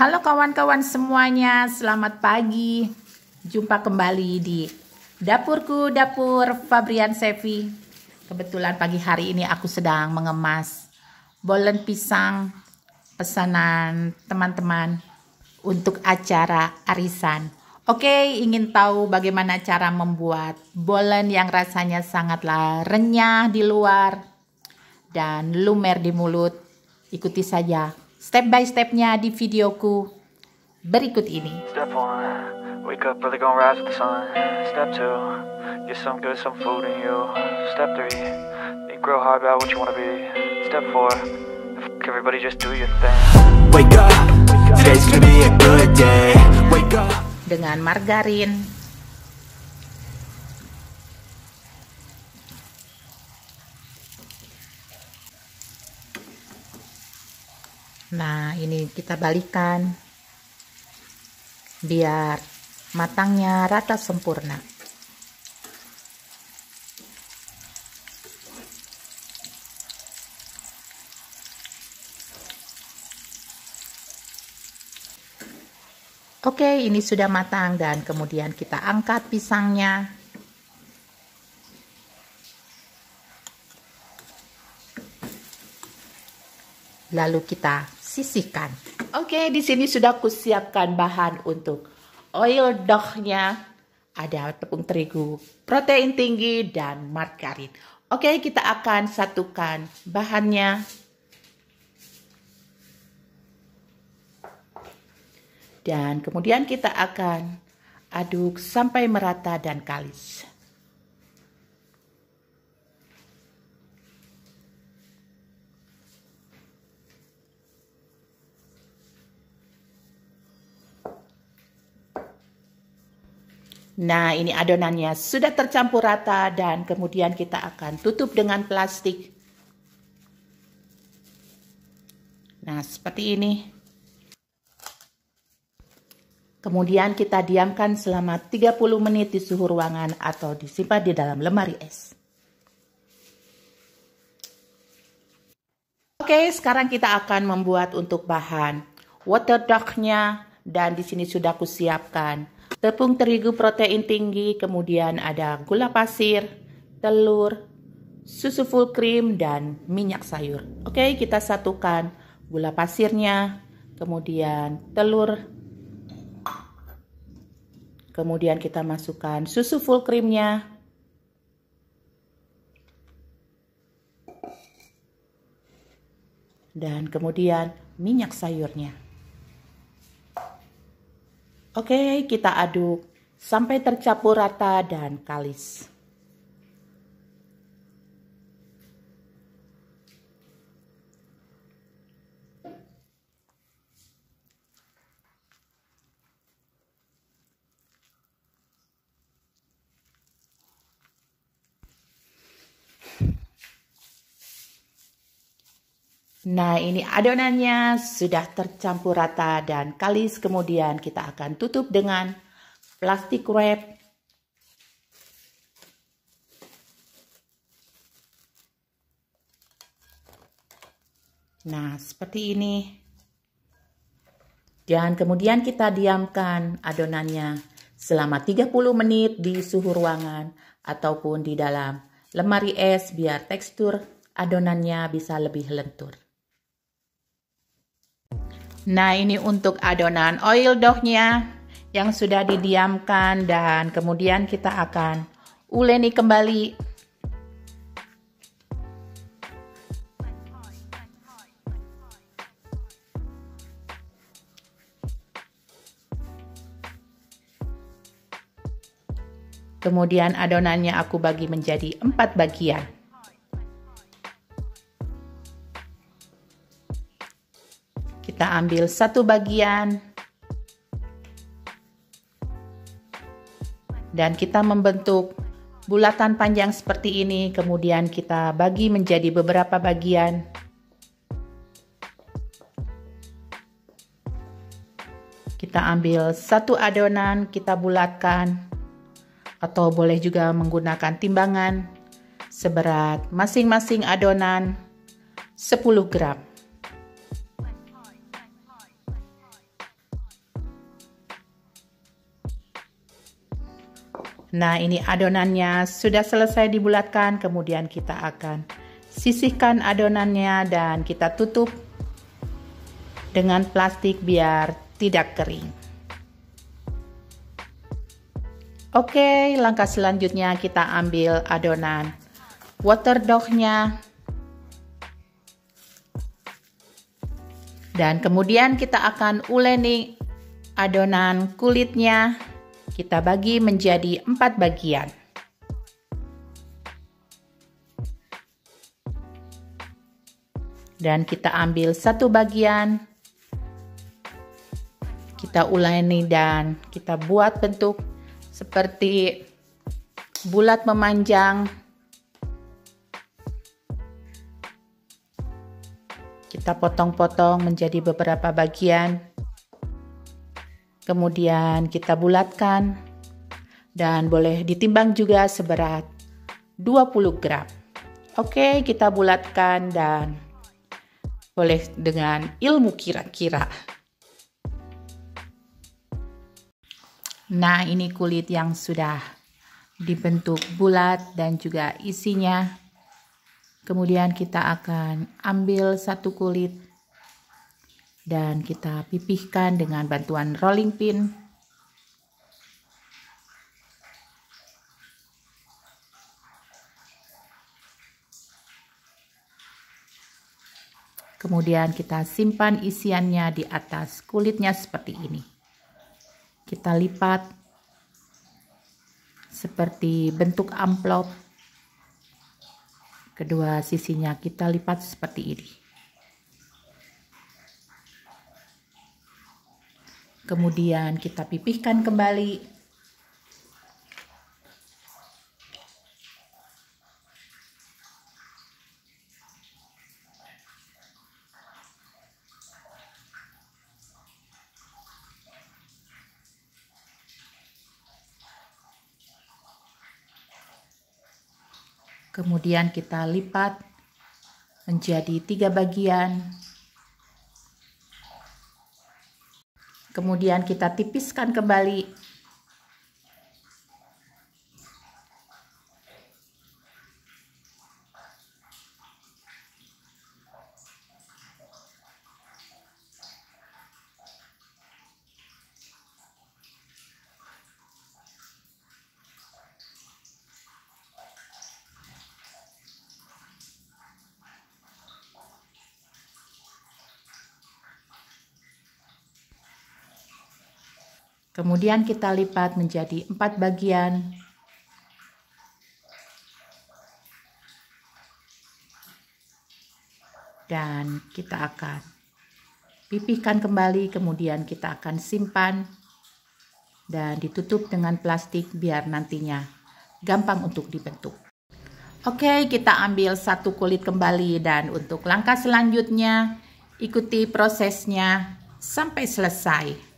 Halo kawan-kawan semuanya, selamat pagi. Jumpa kembali di Dapurku Dapur Fabrian Sevi. Kebetulan pagi hari ini aku sedang mengemas bolen pisang pesanan teman-teman untuk acara arisan. Oke, ingin tahu bagaimana cara membuat bolen yang rasanya sangatlah renyah di luar dan lumer di mulut? Ikuti saja step by stepnya di videoku berikut ini. Step one, wake up early gonna rise with the sun. Step two, get some good, some food in you. Step three, think real hard about what you wanna be. Step four, fuck everybody just do your thing. Wake up, today's gonna be a good day. Wake up. Dengan margarin, nah ini kita balikan biar matangnya rata sempurna Oke, ini sudah matang dan kemudian kita angkat pisangnya. Lalu kita sisihkan. Oke, di sini sudah kusiapkan bahan untuk oil dough Ada tepung terigu, protein tinggi, dan margarin. Oke, kita akan satukan bahannya. Dan kemudian kita akan aduk sampai merata dan kalis. Nah, ini adonannya sudah tercampur rata dan kemudian kita akan tutup dengan plastik. Nah, seperti ini. Kemudian kita diamkan selama 30 menit di suhu ruangan atau disimpan di dalam lemari es. Oke, sekarang kita akan membuat untuk bahan water duck-nya dan di sini sudah kusiapkan tepung terigu protein tinggi, kemudian ada gula pasir, telur, susu full cream, dan minyak sayur. Oke, kita satukan gula pasirnya, kemudian telur, kemudian kita masukkan susu full creamnya, dan kemudian minyak sayurnya. Oke, kita aduk sampai tercampur rata dan kalis. Nah ini adonannya sudah tercampur rata dan kalis kemudian kita akan tutup dengan plastik wrap. Nah seperti ini. Dan kemudian kita diamkan adonannya selama 30 menit di suhu ruangan ataupun di dalam lemari es biar tekstur adonannya bisa lebih lentur. Nah, ini untuk adonan oil dough yang sudah didiamkan dan kemudian kita akan uleni kembali. Kemudian adonannya aku bagi menjadi empat bagian. Kita ambil satu bagian dan kita membentuk bulatan panjang seperti ini, kemudian kita bagi menjadi beberapa bagian. Kita ambil satu adonan, kita bulatkan, atau boleh juga menggunakan timbangan seberat masing-masing adonan 10 gram. Nah, ini adonannya sudah selesai dibulatkan, kemudian kita akan sisihkan adonannya dan kita tutup dengan plastik biar tidak kering. Oke, langkah selanjutnya kita ambil adonan water dognya dan kemudian kita akan uleni adonan kulitnya kita bagi menjadi empat bagian. Dan kita ambil satu bagian, kita ulangi dan kita buat bentuk seperti bulat memanjang. Kita potong-potong menjadi beberapa bagian. Kemudian kita bulatkan dan boleh ditimbang juga seberat 20 gram. Oke, kita bulatkan dan boleh dengan ilmu kira-kira. Nah, ini kulit yang sudah dibentuk bulat dan juga isinya. Kemudian kita akan ambil satu kulit dan kita pipihkan dengan bantuan rolling pin. Kemudian kita simpan isiannya di atas kulitnya seperti ini. Kita lipat seperti bentuk amplop. Kedua sisinya kita lipat seperti ini. Kemudian kita pipihkan kembali. Kemudian kita lipat menjadi tiga bagian Kemudian kita tipiskan kembali Kemudian kita lipat menjadi empat bagian. Dan kita akan pipihkan kembali, kemudian kita akan simpan dan ditutup dengan plastik biar nantinya gampang untuk dibentuk. Oke, kita ambil satu kulit kembali dan untuk langkah selanjutnya ikuti prosesnya sampai selesai.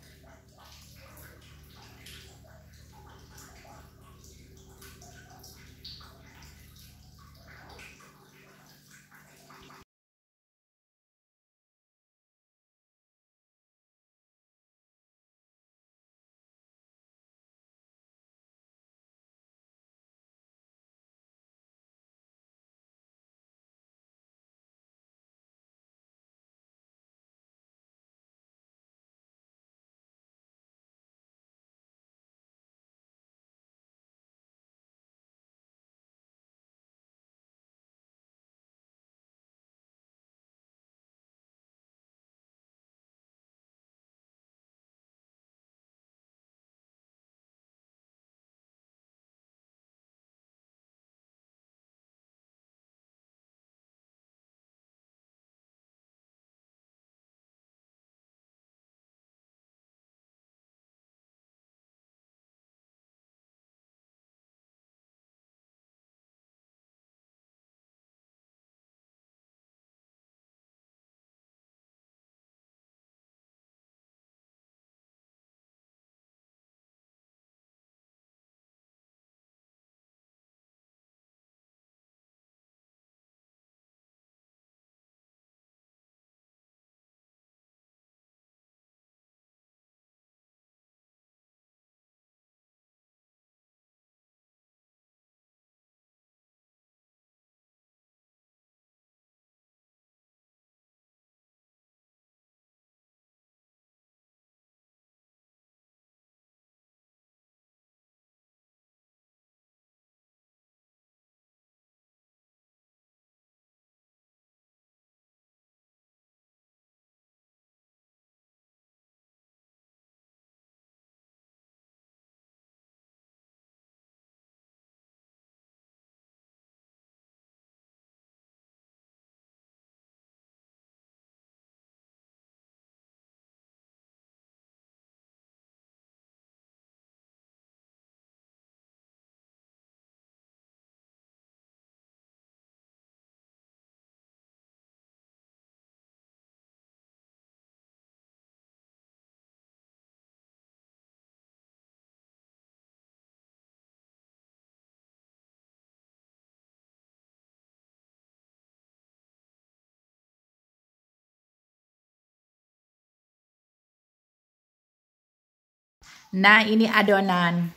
Nah, ini adonan.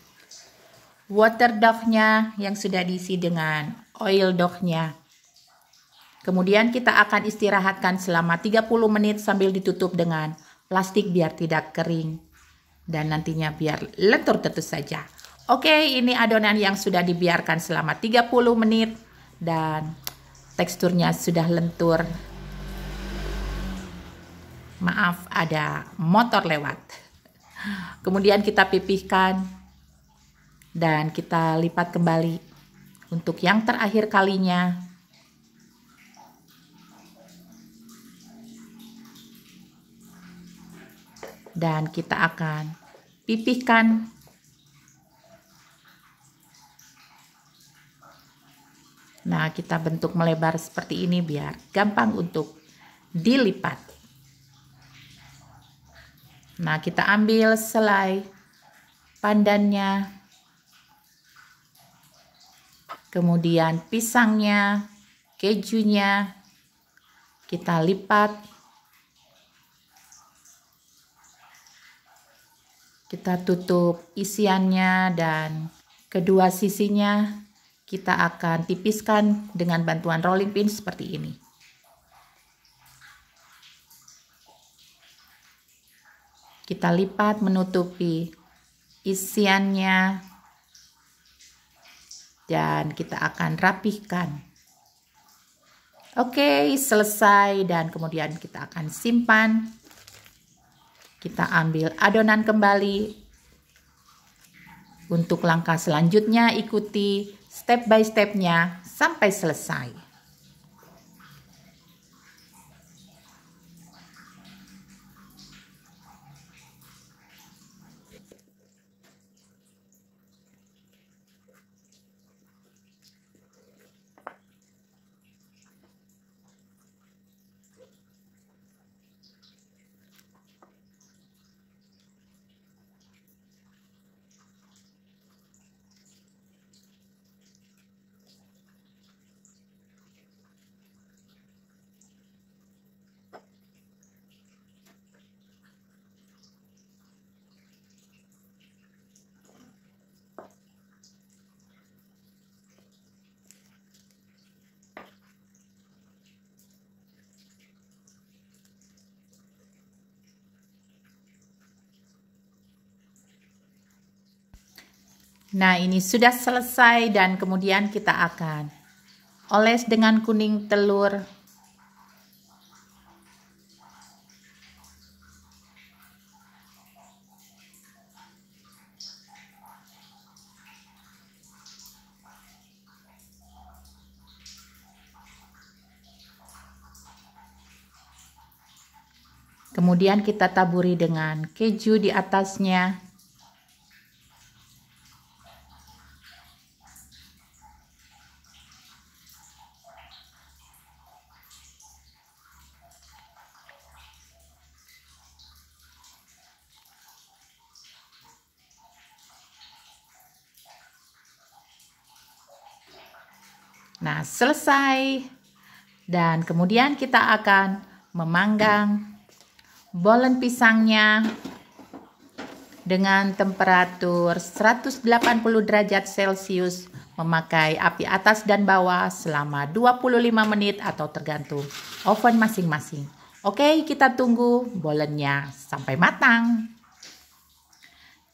Water dough yang sudah diisi dengan oil dough-nya. Kemudian kita akan istirahatkan selama 30 menit sambil ditutup dengan plastik biar tidak kering. Dan nantinya biar lentur tentu saja. Oke, ini adonan yang sudah dibiarkan selama 30 menit dan teksturnya sudah lentur. Maaf ada motor lewat. Kemudian kita pipihkan dan kita lipat kembali untuk yang terakhir kalinya. Dan kita akan pipihkan Nah, kita bentuk melebar seperti ini biar gampang untuk dilipat. Nah, kita ambil selai pandannya. Kemudian pisangnya, kejunya kita lipat. Kita tutup isiannya dan kedua sisinya kita akan tipiskan dengan bantuan rolling pin seperti ini. Kita lipat menutupi isiannya dan kita akan rapihkan. Oke, selesai dan kemudian kita akan simpan. Kita ambil adonan kembali. Untuk langkah selanjutnya ikuti step by stepnya sampai selesai. Nah, ini sudah selesai dan kemudian kita akan oles dengan kuning telur. Kemudian kita taburi dengan keju di atasnya. Nah, selesai. Dan kemudian kita akan memanggang bolen pisangnya dengan temperatur 180 derajat Celcius memakai api atas dan bawah selama 25 menit atau tergantung oven masing-masing. Oke, kita tunggu bolennya sampai matang.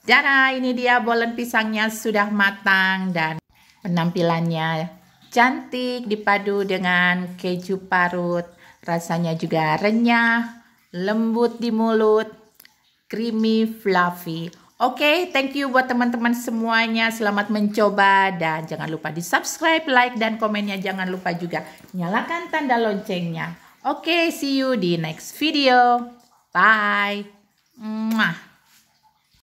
Jara, ini dia bolen pisangnya sudah matang dan penampilannya Cantik dipadu dengan keju parut. Rasanya juga renyah, lembut di mulut, creamy fluffy. Oke, okay, thank you buat teman-teman semuanya. Selamat mencoba dan jangan lupa di subscribe, like, dan komennya. Jangan lupa juga nyalakan tanda loncengnya. Oke, okay, see you di next video. Bye. Mwah.